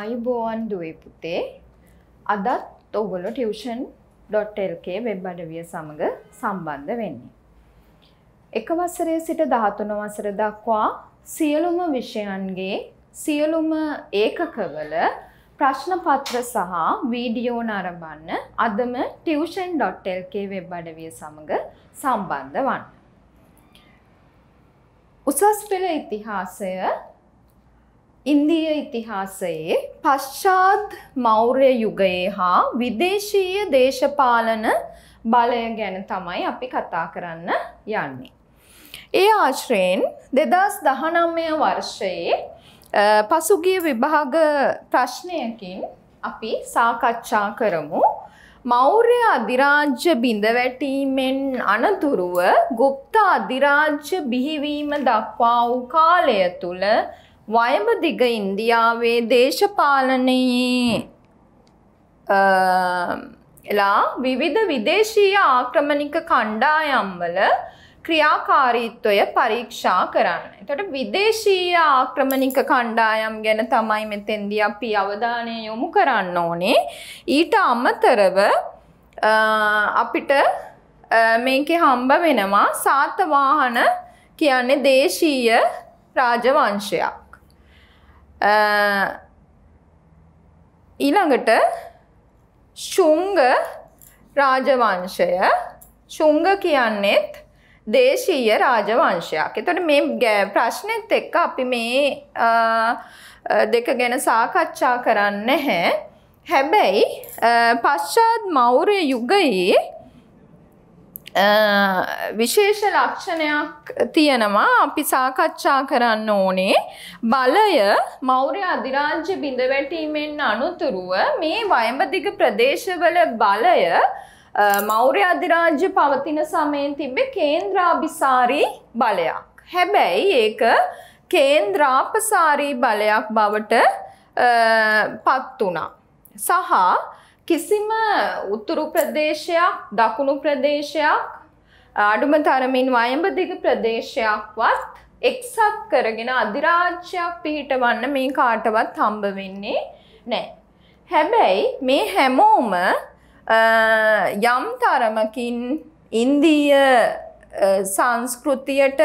ආයිබෝවන් දුවේ පුතේ අදත් ඔගොලො tuition ඩොට්ටල්කේ web අඩවිය සමඟ සම්බන්ධ වෙන්නේ. එක වසරය සිට දහතුන වසර දක්වා සියලුම විෂයන්ගේ සියලුම ඒකකවල ප්‍රශ්න පත්‍ර සහ වීඩියෝ නරබන්න අදම ටියවෂන් ඩොට්ටල්කේ වෙබ් අඩවිය සමඟ සම්බන්ධ වන්න. උසස් පෙළ ඉතිහාසය ඉන්දීය ඉතිහාසයේ පශ්චාත් මෞර්ය යුගයේ හා විදේශීය දේශපාලන බලය ගැන තමයි අපි කතා කරන්න යන්නේ. ඒ ආශ්‍රයෙන් දෙදස් දහනම්මය වර්ෂයේ පසුගිය විභාග ප්‍රශ්නයකින් අපි සාකච්ඡා කරමු මෞර්ය අධිරාජ්‍ය බිඳවැටීමෙන් අනතුරුව ගුප්ත අධිරාජ්‍ය බිහිවීම දක්වා වූ කාලය තුළ වයඹ දිග ඉන්දියාවේ දේශපාලනයේ එලා විවිධ විදේශීය ආක්‍රමණික කණ්ඩායම්වල ක්‍රියාකාරීත්වය පරීක්ෂා කරන්න. එතට විදේශීය ආක්‍රමණික කණ්ඩායම් ගැන තමයි මෙතෙන්දී අපි අවධානය යොමු කරන්න ඕනේ. ඊට අමතරව අපිට මේකෙ හම්බ වෙනවා සාතවාහන කියන්නේ දේශීය රාජවංශයක්. ඊළඟට ශුංග රාජවංශය ශුංග කියන්නෙත් දේශීය රාජවංශයක්. එතොට මේ ප්‍රශ්නෙත් එක්ක අපි මේ දෙක ගැන සාකච්ඡා කරන්න හැ. හැබැයි පශ්චාත් මෞරය යුගයේ විශේෂ ලක්ෂණයක් තියෙනවා අපි සාකච්ඡා කරන්න ඕනේ බලය මෞර්ය අධිරාජ්‍ය බිඳවැටීමෙන් අනුතුරුව මේ වයඹදිග ප්‍රදේශවල බලය මෞර්ය අධිරාජ්‍ය පවතින සමයෙන් තිබේ කේන්ද්‍රාභිසාරී බලයක්. හැබැයි ඒක කේන්ද්‍රාපසාරී බලයක් බවට පත් වුණා. සහ කිසිම උතුරු ප්‍රදේශයක් දකුණු ප්‍රදේශයක් අඩුම තරමින් වයඹ දිග ප්‍රදේශයක්වත් එක්සත් කරගෙන අධිරාජ්‍යයක් පිහිටවන්න මේ කාටවත් හම්බ වෙන්නේ නෑ. හැබැයි මේ හැමෝම යම් තරමකින් ඉන්දීය සංස්කෘතියට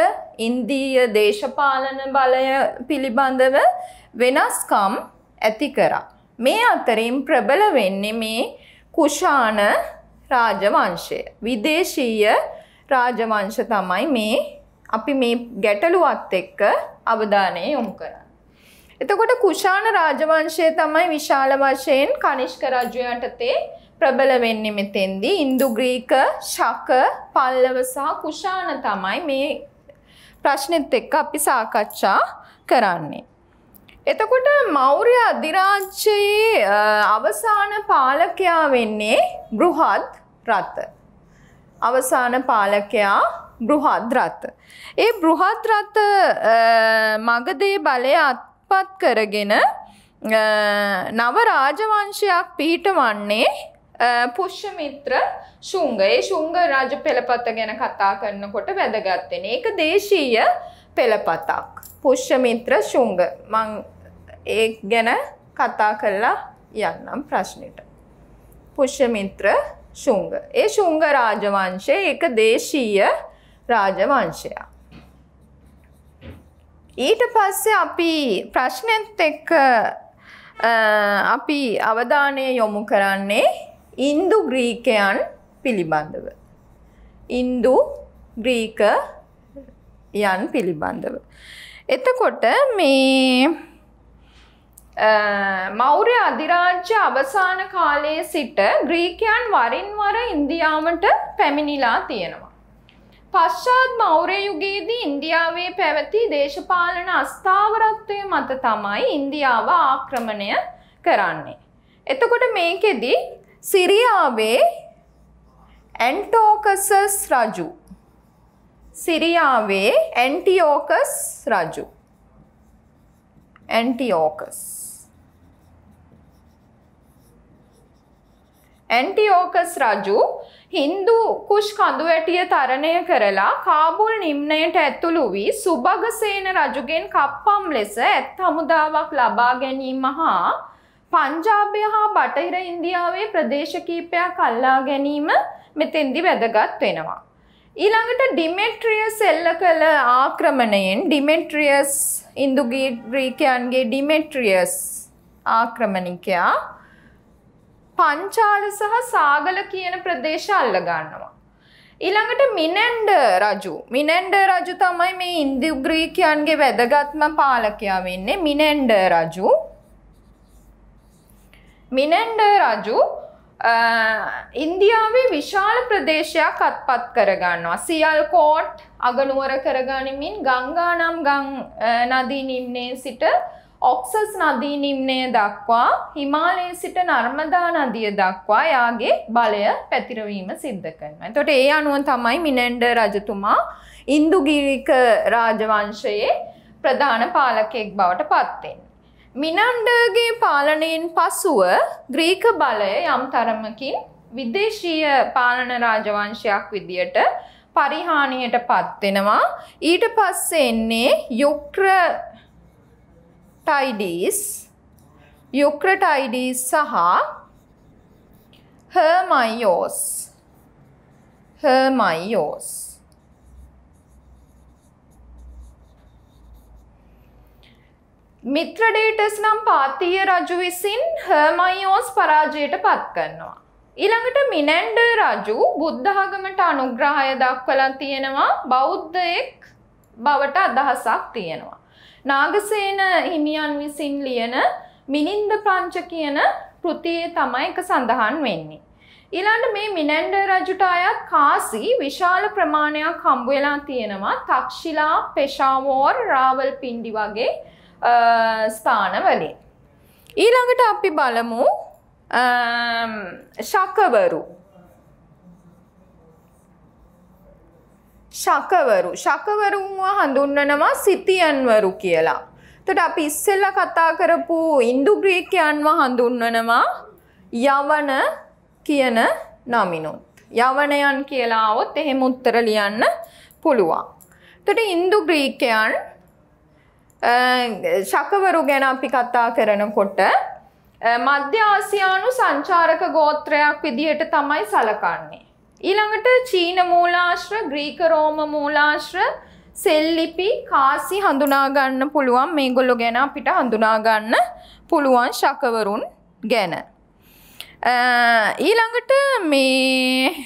ඉන්දීය දේශපාලන බලය පිළිබඳව වෙනස්කම් ඇති කරා. මේ අතරින් ප්‍රබල වෙන්නේ මේ කුෂාණ රාජවංශය. විදේශීය රාජවංශ තමයි මේ අපි මේ ගැටලුවත් එක්ක අවධානය යොමු කරන්නේ. එතකොට කුෂාණ රාජවංශය තමයි විශාල වශයෙන් කනිෂ්ක රජු යටතේ ප්‍රබල වෙන්නේ මෙතෙන්දී. ඉන්දු ග්‍රීක, ශක, පල්ලව සහ කුෂාණ තමයි මේ ප්‍රශ්නෙත් එක්ක අපි සාකච්ඡා කරන්නේ. එතකොට මෞර්ය අධිරාජ්‍යයේ අවසාන පාලකයා වෙන්නේ බෘහත් රථ. අවසාන පාලකයා බෘහත් රථ. ඒ බෘහත් රථ මගදී බලය අත්පත් කරගෙන නව රාජවංශයක් පිහිටවන්නේ පුෂ්‍යමිත්‍ර ශුංග. ඒ ශුංග රාජ පෙළපත ගැන කතා කරනකොට වැදගත් වෙන. ඒක දේශීය පෙළපතක්. පුෂ්‍යමිත්‍ර ශුංග. මං ඒ ගැන කතා කරලා යන්නම් ප්‍රශ්නයට. පුෂ්‍යමිත්‍ර ශුංග. ඒ ශුංග රාජවංශය ඒක දේශීය රාජවංශයා. ඊට පස්සේ අපි ප්‍රශ්නෙත් එක්ක අපි අවධානය යොමු කරන්නේ ඉන්දු ග්‍රීකයන් පිළිබඳව. ඉන්දු ග්‍රීක යන් පිළිබඳව. එතකොට මේ මෞරය අධිරාජ්‍ය අවසාන කාලයේ සිට ග්‍රීකයන් වරින් වර ඉන්දියාවට පැමිණිලා තියෙනවා. පශ්චාත් මෞරය යුගයේදී ඉන්දියාවේ පැවති දේශපාලන අස්ථාවරත්වය මත තමයි ඉන්දියාව ආක්‍රමණය කරන්නේ. එතකොට මේකෙදි සිරියාවේ ඇන්ටෝකසස් රජු සිරියාවේ ඇන්ටියෝකස් රජු Antiochus. ඇන්ටිෝකස් රජු හින්දු කුෂ් කඳුවැටිය තරණය කරලා කාබුල් නිම්නයට ඇතුළු වී සුභගසේන රජුගෙන් කප්පම් ලෙස ඇත් හමුදාවක් ලබා ගැනීම හා පංජාබය හා බටහිර ඉන්දියාවේ ප්‍රදේශ කීපයක් අල්ලා ගැනීම මෙතෙන්දි වැදගත් වෙනවා. ඊළඟට ඩිමෙට්‍රියස් එල්ල කළ ආක්‍රමණයෙන් ඩිමෙට්‍රියස් ඉන්දුගී ග්‍රීකයන්ගේ ඩිමෙට්‍රියස් ආක්‍රමණිකයා පංචාල සහ සාගල කියන ප්‍රදේශ අල්ලගන්නවා. ඊළඟට මිනැන්ඩ රජු මිනැන්ඩ රජු තමයි මේ ඉන්දු ග්‍රීකයන්ගේ වැදගත්ම පාලකයා වෙන්නේ මිනැන්ඩ රජු මිනැන්ඩ රජු ඉන්දියාවේ විශාල ප්‍රදේශයක් අත්පත් කරගන්නවා. සියල් කෝට් අගනුවර කරගනිමින් ගංගානම් ගං නදී නිම්නේ සිට ඔක්සස් නදී නිම්නය දක්වා හිමාලයේ සිට නර්මදා නදිය දක්වා යාගේ බලය පැතිරවීම සිද්ධ කරනවා. එතකොට ඒ අනුව තමයි මිනෙන්ඩ රජතුමා ඉන්දුගිරික රාජවංශයේ ප්‍රධාන පාලකයෙක් බවට පත්වෙන්නේ. මිනන්ඩගේ පාලනයෙන් පසුව ග්‍රීක බලය යම් තරමකින් විදේශීය පාලන රාජවංශයක් විදියට පරිහානියට පත්වෙනවා ඊට පස්සේ එන්නේ යුක්‍ර ටයිඩීස් යුක්‍රටයිඩීස් සහ හර්මයිෝස් හර්මයිෝස් මිත්‍රඩේටස් නම් පාතිය රජු විසින් හර්මයිෝස් පරාජයට පත් කරනවා. ඊළඟට මිනැන්ඩ රජු බුද්ධාගමට අනුග්‍රහය දක්වලා තියෙනවා බෞද්ධයෙක් බවට අදහසක් තියෙනවා. නාගසේන හිමියන් විසින් ලියන මිනින්ද ප්‍රංච කියන කෘතියේ තමයි එක සඳහන් වෙන්නේ. ඊළඟ මේ මිනැන්ඩ රජුට අයත් කාසි විශාල ප්‍රමාණයක් හම්බ වෙලා තියෙනවා තක්ෂිලා, පෙෂාවෝර්, රාවල්පින්ඩි වගේ ස්ථානවලින්. ඊළඟට අපි බලමු ශකවරු ශකවරු ශකවරුන්ව හඳුන්වනවා සිතියන්වරු කියලා. එතකොට අපි ඉස්සෙල්ලා කතා කරපු ඉන්දු ග්‍රීකයන්ව හඳුන්වනවා යවන කියන නමිනුත්. යවනයන් කියලා આવොත් එහෙම උත්තර ලියන්න පුළුවන්. එතකොට ඉන්දු ග්‍රීකයන් ශකවරු ගැන අපි කතා කරනකොට මධ්‍යාසියානු සංචාරක ගෝත්‍රයක් විදිහට තමයි සලකන්නේ. ඊළඟට චීන මූලාශ්‍ර ග්‍රීක රෝම මූලාශ්‍ර සෙල්ලිපි කාසි හඳුනාගන්න පුළුවන් මේගොල්ලො ගැන අපිට හඳුනාගන්න පුළුවන් ශකවරුන් ගැන. ඊළඟට මේ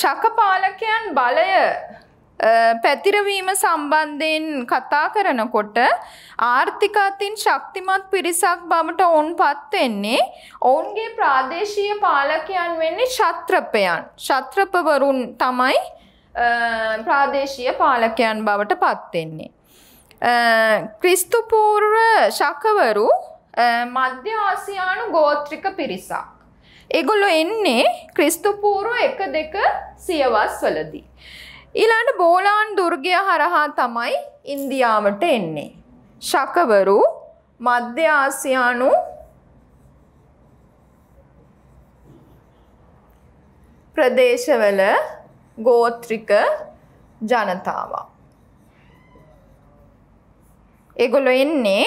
ශකපාලකයන් බලය පැතිරවීම සම්බන්ධයෙන් කතා කරනකොට ආර්ථිකතින් ශක්තිමත් පිරිසක් බවට ඔවුන් පත්වෙන්නේ ඔවුන්ගේ ප්‍රාදේශීය පාලකයන් වෙන්නේ ශත්‍රපයන් ශත්‍රපවරුන් තමයි ප්‍රාදේශීය පාලකයන් බවට පත්වෙන්නේ. ක්‍රිස්තුපූර්ව ශකවරු මධ්‍ය ආසියානු ගෝත්‍රික පිරිසක්. එගොල්ලො එන්නේ ක්‍රිස්තුපූරු එක දෙක සියවස් වලදී. ඊළඟ බෝලාන් දුර්ගය හරහා තමයි ඉන්දියාවට එන්නේ. ශකවරු මධ්‍ය ආසියානු ප්‍රදේශවල ගෝත්‍රික ජනතාවක්. ඒගොල්ලෝ එන්නේ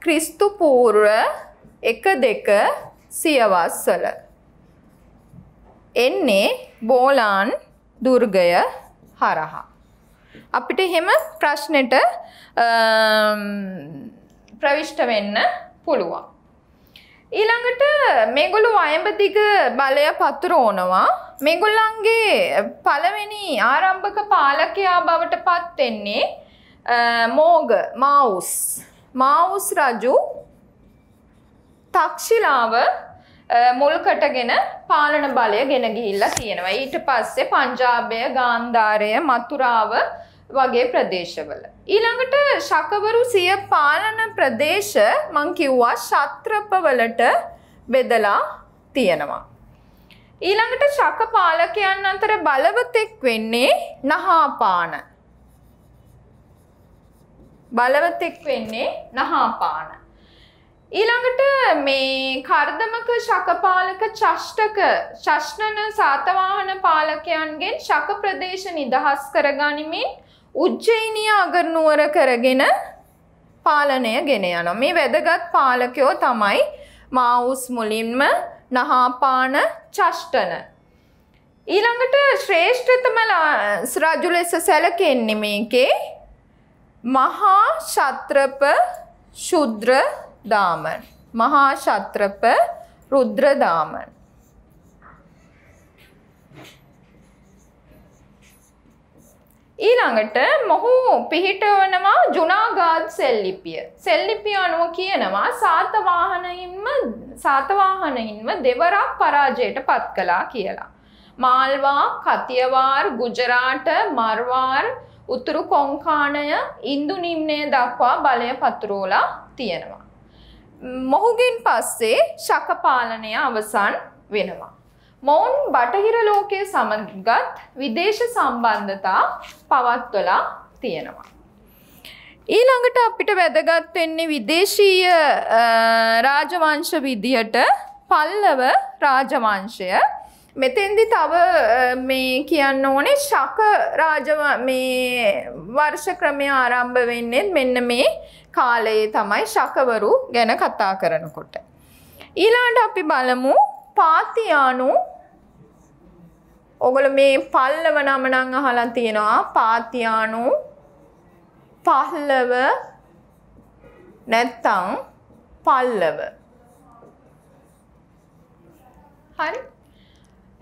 ක්‍රිස්තු පූර්ව 1 2 සියවස්වල. එන්නේ බෝලාන් දුර්ගය හරහා. අපිට එහෙම ප්‍රශ්නෙට ප්‍රවිෂ්ට වෙන්න පුළුවන්. ඊළඟට මේගොලු අයඹදිග බලය පතුර ඕනවා මේගොල්ලන්ගේ පළවෙනි ආරම්භක පාලකයා බවට පත්වෙන්නේ මෝග මවුස් මවුස් රජු තක්ෂිලාව මුල්කටගෙන පාලන බලය ගෙන ගිහිල්ලා තියෙනවා. ඊට පස්සේ පංජාබය, ගාන්ධාරය, මතුරාව වගේ ප්‍රදේශවල. ඊළඟට ශකවරු සිය පාලන ප්‍රදේශ මං කිව්වා ශත්‍රපවලට බෙදලා තියෙනවා. ඊළඟට ශක පාලකයන් අතර බලවතෙක් වෙන්නේ නහාපාන. බලවතෙක් වෙන්නේ නහාපාන. ඊළඟට මේ කර්දමක ශකපාලක චෂ්ටක ශෂ්ණන සාතවාහන පාලකයන්ගෙන් ශක ප්‍රදේශ නිදහස් කරගනිමින් උජ්ජයිනිය අගරනුවර කරගෙන පාලනය ගෙන යන මේ වැදගත් පාලකයෝ තමයි මාවුස් මුලින්ම නහාපාන චෂ්ටන. ඊළඟට ශ්‍රේෂ්ඨතම රජු ලෙස සැලකෙන්නේ මේකේ මහා ශත්‍රප ශුද්‍ර දාමන්. මහා ශත්‍රප රුද්‍ර දාමන්. ඊළඟට මොහු පිහිටවනවා ජුනාගාත් සෙල්ලිපිය. සෙල්ලිපිය අනුව කියනවා සාතවාහනයින්ම සාතවාහනයින්ම දෙවරක් පරාජයට පත් කළා කියලා. මාල්වා, කතියවාර්, ගුජරාට, මර්වාර්, උතුරු කොංකාණය, ඉන්දු නිම්නය දක්වා බලය පතුරෝලා තියෙනවා. මොහුගෙන් පස්සේ ශකපාලනය අවසන් වෙනවා. මොවුන් බටහිර ලෝකය සමගත් විදේශ සම්බන්ධතා පවත්වලා තියෙනවා. ඊළඟට අපිට වැදගත් වෙන්නේ විදේශීය රාජවංශ විදිහට පල්ලව රාජවංශය මෙතෙන්දි තව මේ කියන්න ඕනේ ශක රාජ මේ වර්ෂ ක්‍රමය ආරම්භ වෙන්නේ මෙන්න මේ කාලයේ තමයි ශකවරු ගැන කතා කරනකොට. ඊළාට අපි බලමු පාතියානු ඔගොල මේ පල්ලව නමනං අහලා තියෙනවා පාතියානු පහල්ලව නැත්තං පල්ලව. හරි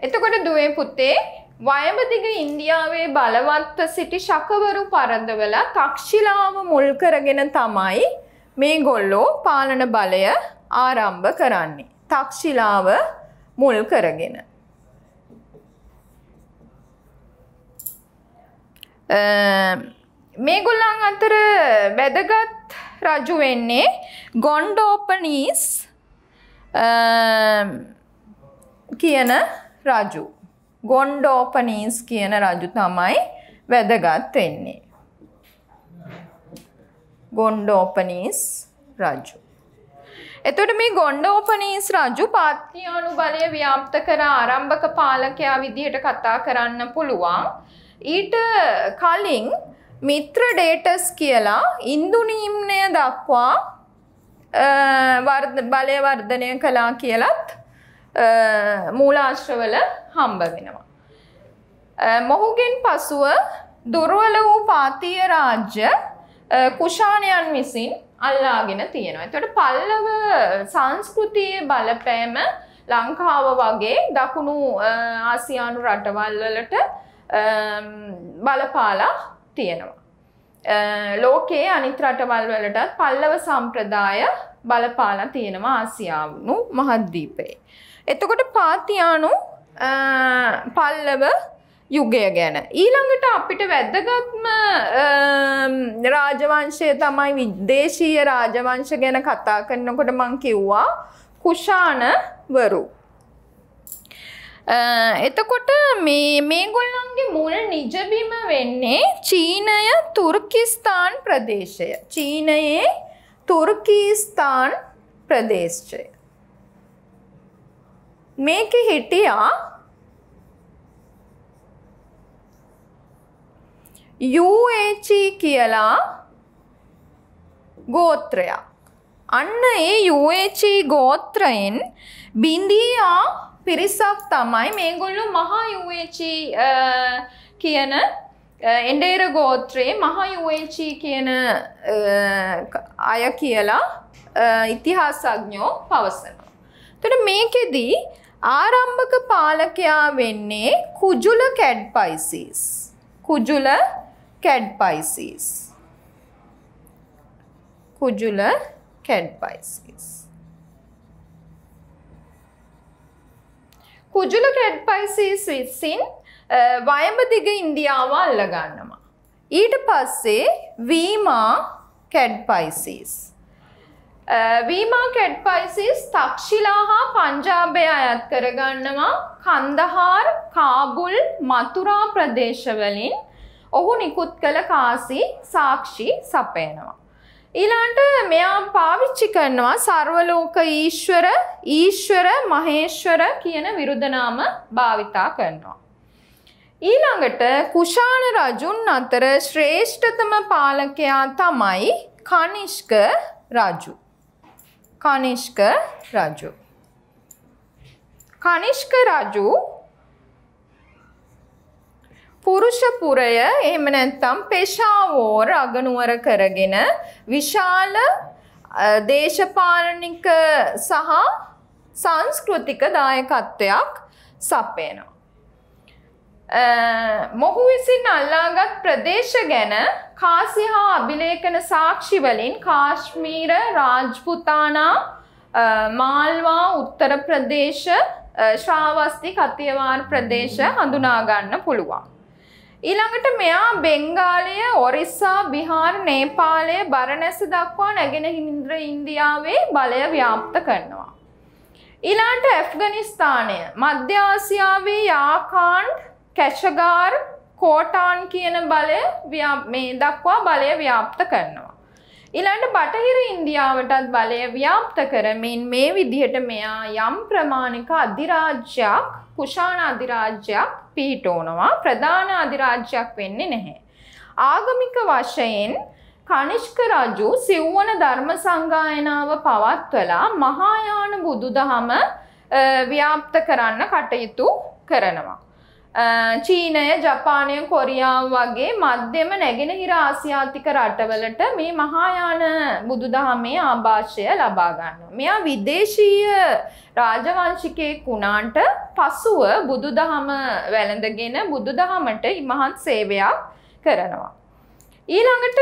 එතකොට දුවේ පුතේ වයඹදිග ඉන්දියාවේ බලවත්ව සිටි ශකවරු පරදවල තක්ෂිලාව මුල් කරගෙන තමයි මේ ගොල්ලෝ පාලන බලය ආරම්භ කරන්නේ. තක්ෂිලාව මුල් කරගෙන. මේ ගොල්ලන් අතර වැදගත් රජු වෙන්නේ ගොන්්ඩෝපනීස් කියන රජු. ගොන්්ඩෝපනීස් කියන රජු තමයි වැදගත් වෙන්නේ. ගොන්්ඩෝපනීස් රජු. එතුට මේ ගොන්්ඩෝපනීස් රජු පාත්තියානු බලය ව්‍යාප්ත කර ආරම්භක පාලකයා විදිහට කතා කරන්න පුළුවන්. ඊට කලින් මිත්‍ර ඩේටස් කියලා ඉන්දුනීම්නය දක්වා බලය වර්ධනය කලා කියලත් මූලාශ්‍රවල හම්බ වෙනවා. මොහුගෙන් පසුව දුර්වල වූ පාතිය රාජ්‍ය කුෂාණයන් විසින් අල්ලාගෙන තියෙනවා. එතකොට පල්ලව සංස්කෘතියේ බලපෑම ලංකාව වගේ දකුණු ආසියානු රටවල් වලට බලපාලා තියෙනවා. ලෝකයේ අනිත් රටවල් වලටත් පල්ලව සම්ප්‍රදාය බලපාලා තියෙනවා ආසියානු මහද්වීපයේ. එතකොට පාතියානු පල්ලව යුගය ගැන. ඊළඟට අපිට වැදගත්ම රාජවංශය තමයි විදේශීය රාජවංශ ගැන කතා කරනකොට මං කිව්වා කුෂාණවරු. එතකොට මේගොල්ලන්ගේ මුල් නිජබිම වෙන්නේ චීනය තුර්කිස්ථාන් ප්‍රදේශය. චීනයේ තුර්කීස්ථාන් ප්‍රදේශය. මේකෙ හිටියා යුඒචී e කියලා ගෝත්‍රයක් අන්න ඒ යුඒචී e ගෝත්‍රයෙන් බින්දියා පිරිසක් තමයි මේගොල්ලු මහා යුඒචී e, කියන එන්ඩේර ගෝත්‍රයේ මහා යුඒචී කියන අය කියලා ඉතිහාසඥෝ පවසන. තුට මේකෙදී ආරම්භක පාලකයා වෙන්නේ කුජුල කැඩ් පයිසිස්. කුජුල කැඩ් පයිසිස්. කුජුල කැඩ් පයිසිස්. කුජුල කැඩ් පයිසිස් විසින් වයඹ දිග ඉන්දියාව අල්ලගන්නවා. ඊට පස්සේ වීමා කැඩ් පයිසිස්. වීමාකට් පයිසිස් තක්ෂිලා හා පංජාබය අයත් කරගන්නවා කන්දහාර් කාබුල් මතුරා ප්‍රදේශවලින් ඔහු නිකුත් කළ කාසි සාක්ෂි සපයනවා. ඊළන්ට මෙයා පාවිච්චි කරනවා සර්වලෝක ඊශ්වර ඊශ්වර මහේශ්වර කියන විරුධනාම භාවිතා කරනවා. ඊළඟට කුෂාණ රජුන් අතර ශ්‍රේෂ්ඨතම පාලකයා තමයි කනිෂ්ක රාජු. කනිෂ්ක රජු. කනිෂ්ක රජු පුරුෂපුරය එහෙම නැත්නම් පෙෂාවෝර් අගනුවර කරගෙන විශාල දේශපාලනික සහ සංස්කෘතික දායකත්වයක් සපයනවා. මොහු විසින් අල්ලාගත් ප්‍රදේශ ගැන කාසි හා අභිලේඛන සාක්ෂිවලින් කාශ්මීර රාජ්පුතානා මාල්වා උත්තර ප්‍රදේශ ශ්‍රාවස්ති කතියවාර් ප්‍රදේශ හඳුනාගන්න පුළුවන්. ඊළඟට මෙයා බෙංගාලය ඔරිස්සා බිහාර් නේපාලය බරණැස දක්වා නැගෙන හින්ද්‍ර ඉන්දියාවේ බලය ව්‍යාප්ත කරනවා. ඊළාට ඇෆ්ගනිස්ථානය මධ්‍ය ආසියාවේ යාකාන්ඩ් කැශගාර් කෝටාන් කියන බලය මේ දක්වා බලය ව්‍යාප්ත කරනවා. ඉළඟට බටහිර ඉන්දියාවටත් බලය ව්‍යාප්ත කරමින් මේ විදිහට මෙයා යම් ප්‍රමාණික අධිරාජ්‍යයක් කුෂාණ අධිරාජ්‍යයක් පිහිටෝනවා ප්‍රධාන අධිරාජ්‍යයක් වෙන්නේ නැහැ. ආගමික වශයෙන් කනිෂ්ක රජු සිව්වන ධර්ම සංගායනාව පවත්වලා මහායාන බුදුදහම ව්‍යාප්ත කරන්න කටයුතු කරනවා. චීනය ජපානය කොරියාව වගේ මධ්‍යම නැගෙනහිර ආසියාතික රටවලට මේ මහායාන බුදුදහමේ ආභාෂය ලබාගන්න. මෙයා විදේශීය රාජවංශිකයෙක් වුණාන්ට පසුව බුදුදහම වැළඳගෙන බුදුදහමට ඉමහත් සේවයක් කරනවා. ඊළඟට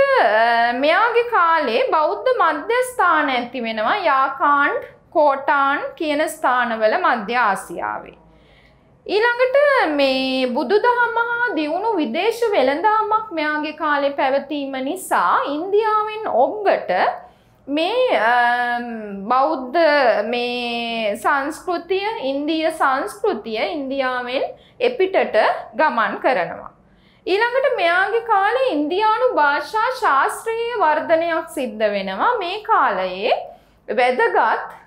මෙයාගේ කාලේ බෞද්ධ මධ්‍යස්ථාන ඇති වෙනවා යාකාන්ඩ් කෝටාන් කියන ස්ථානවල මධ්‍ය ආසියාවේ. ඊළඟට මේ බුදු දහමහා දියුණු විදේශ වෙළඳාමක් මෙයාගේ කාලේ පැවතීම නිසා ඉන්දියාවෙන් ඔබ්ගට මේ බෞද්ධ මේ සංස්කෘතිය ඉන්දිය සංස්කෘතිය ඉන්දියාවෙන් එපිටට ගමන් කරනවා. ඊළඟට මෙයාගේ කාලේ ඉන්දියානු භාෂා ශාස්ත්‍රීය වර්ධනයක් සිද්ධ වෙනවා මේ කාලයේ වැදගත්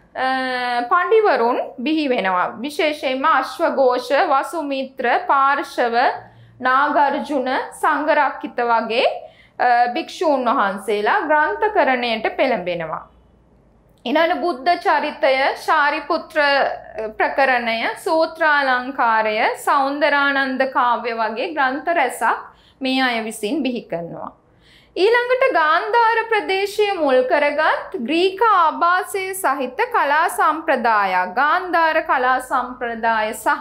පඬිවරුන් බිහි වෙනවා. විශේෂයෙන්ම අශ්වඝෝෂ, වසුමිත්‍ර, පාර්ශව, නාගර්ජුන, සංඝරක්කිත වගේ භික්ෂූන් වහන්සේලා ග්‍රන්ථකරණයට පෙළඹෙනවා. ඊළඟ බුද්ධ චරිතය, ශාරිපුත්‍ර ප්‍රකරණය, සූත්‍රාලංකාරය, සෞන්දරානන්ද කාව්‍ය වගේ ග්‍රන්ථ රැසක් මේ අය විසින් බිහි කරනවා. ඊළඟට ගාන්ධාර ප්‍රදේශය මුල් කරගත් ග්‍රීක ආභාසය සහිත කලා සම්ප්‍රදායක් ගාන්ධාර කලා සම්ප්‍රදාය සහ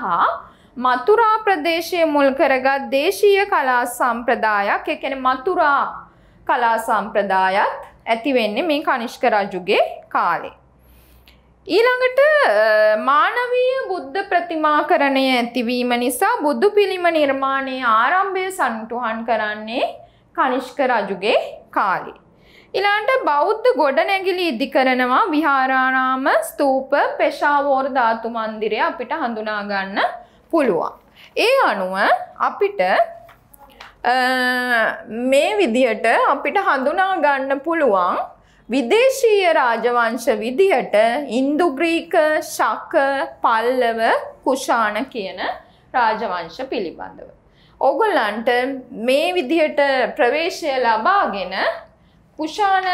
මතුරා ප්‍රදේශය මුල් කරගත් දේශීය කලා සම්ප්‍රදායක් එකන මතුරා කලා සම්ප්‍රදායත් ඇතිවෙන්නේ මේ කනිෂ්ක රජුගේ කාලේ. ඊළඟට මානවීය බුද්ධ ප්‍රතිමාකරණය ඇතිවීම නිසා බුදු පිළිම නිර්මාණයේ ආරම්භය සන්ටුහන් කරන්නේ කනිෂ්ක රජුගේ කාලේ. ඊළඟට බෞද්ධ ගොඩනැගිලි ඉදි කරනවා විහාරානාම ස්තූප පෙෂාවෝර් ධාතු මන්දිරය අපිට හඳුනා ගන්න පුළුවන්. ඒ අනුව අපිට මේ විදිහට අපිට හඳුනා ගන්න පුළුවන් විදේශීය රාජවංශ විදිහට ඉන්දු ග්‍රීක ශක පල්ලව කුෂාණ කියන රාජවංශ පිළිබඳව ඕගොල්ලන්ට මේ විදිහට ප්‍රවේශය ලබාගෙන කුෂාන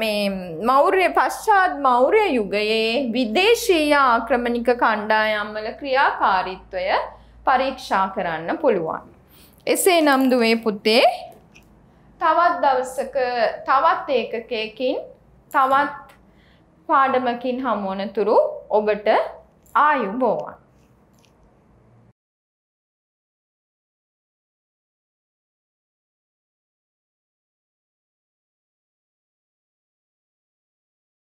මේ මෞර්ය පශ්චාත් මෞර්ය යුගයේ විදේශීය ආක්‍රමණික කණ්ඩායම්වල ක්‍රියාකාරීත්වය පරීක්ෂා කරන්න පුළුවන්. එසේ නම් දුවේ පුතේ තවත් දවසක තවත් ඒකකයකින් තවත් පාඩමකින් හමුවනතුරු ඔබට ආයුබෝවන්.